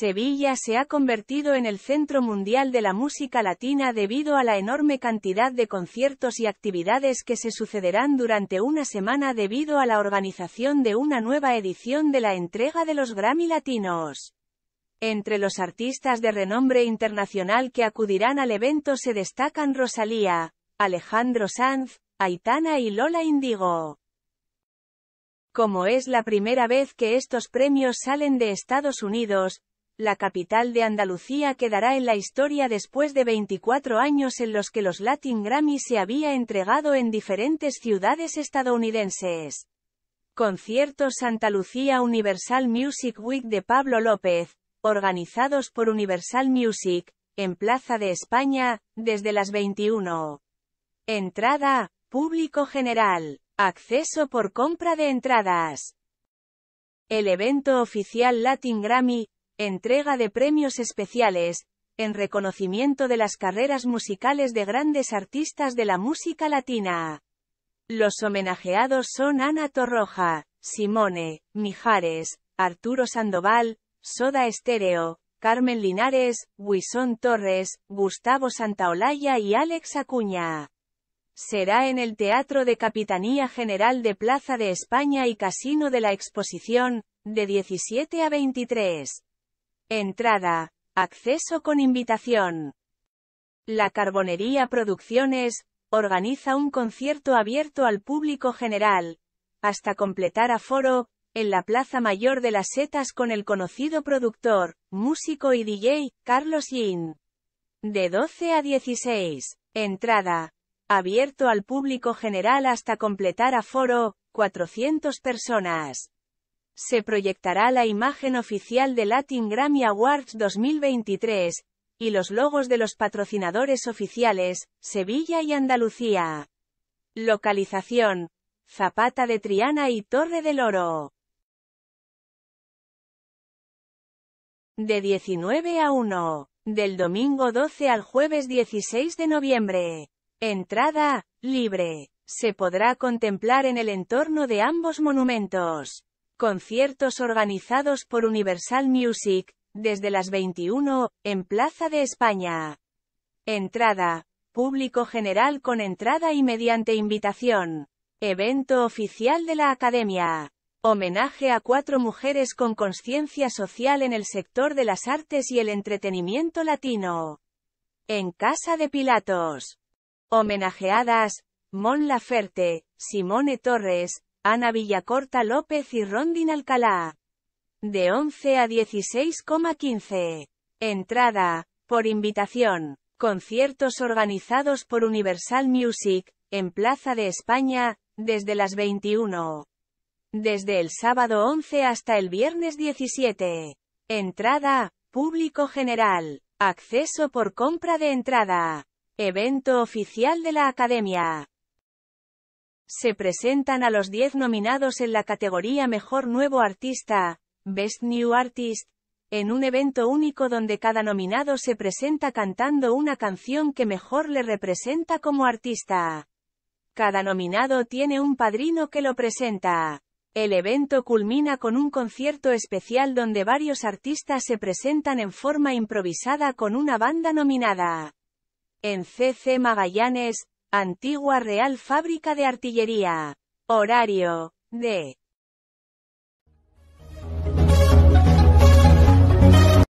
Sevilla se ha convertido en el centro mundial de la música latina debido a la enorme cantidad de conciertos y actividades que se sucederán durante una semana debido a la organización de una nueva edición de la entrega de los Grammy Latinos. Entre los artistas de renombre internacional que acudirán al evento se destacan Rosalía, Alejandro Sanz, Aitana y Lola Indigo. Como es la primera vez que estos premios salen de Estados Unidos, la capital de Andalucía quedará en la historia después de 24 años en los que los Latin Grammy se había entregado en diferentes ciudades estadounidenses. Conciertos Santa Lucía Universal Music Week de Pablo López, organizados por Universal Music, en Plaza de España, desde las 21. Entrada, público general, acceso por compra de entradas. El evento oficial Latin Grammy, Entrega de premios especiales, en reconocimiento de las carreras musicales de grandes artistas de la música latina. Los homenajeados son Ana Torroja, Simone, Mijares, Arturo Sandoval, Soda Estéreo, Carmen Linares, Huisón Torres, Gustavo Santaolalla y Alex Acuña. Será en el Teatro de Capitanía General de Plaza de España y Casino de la Exposición, de 17 a 23. Entrada. Acceso con invitación. La Carbonería Producciones, organiza un concierto abierto al público general, hasta completar aforo, en la Plaza Mayor de las Setas con el conocido productor, músico y DJ, Carlos Yin. De 12 a 16. Entrada. Abierto al público general hasta completar aforo, 400 personas se proyectará la imagen oficial de Latin Grammy Awards 2023, y los logos de los patrocinadores oficiales, Sevilla y Andalucía. Localización, Zapata de Triana y Torre del Oro. De 19 a 1, del domingo 12 al jueves 16 de noviembre. Entrada, libre. Se podrá contemplar en el entorno de ambos monumentos conciertos organizados por Universal Music, desde las 21, en Plaza de España. Entrada. Público general con entrada y mediante invitación. Evento oficial de la Academia. Homenaje a cuatro mujeres con conciencia social en el sector de las artes y el entretenimiento latino. En Casa de Pilatos. Homenajeadas, Mon Laferte, Simone Torres, Ana Villacorta López y Rondin Alcalá. De 11 a 16,15. Entrada. Por invitación. Conciertos organizados por Universal Music, en Plaza de España, desde las 21. Desde el sábado 11 hasta el viernes 17. Entrada, público general. Acceso por compra de entrada. Evento oficial de la Academia. Se presentan a los 10 nominados en la categoría Mejor Nuevo Artista, Best New Artist, en un evento único donde cada nominado se presenta cantando una canción que mejor le representa como artista. Cada nominado tiene un padrino que lo presenta. El evento culmina con un concierto especial donde varios artistas se presentan en forma improvisada con una banda nominada. En CC Magallanes, Antigua Real Fábrica de Artillería. Horario. De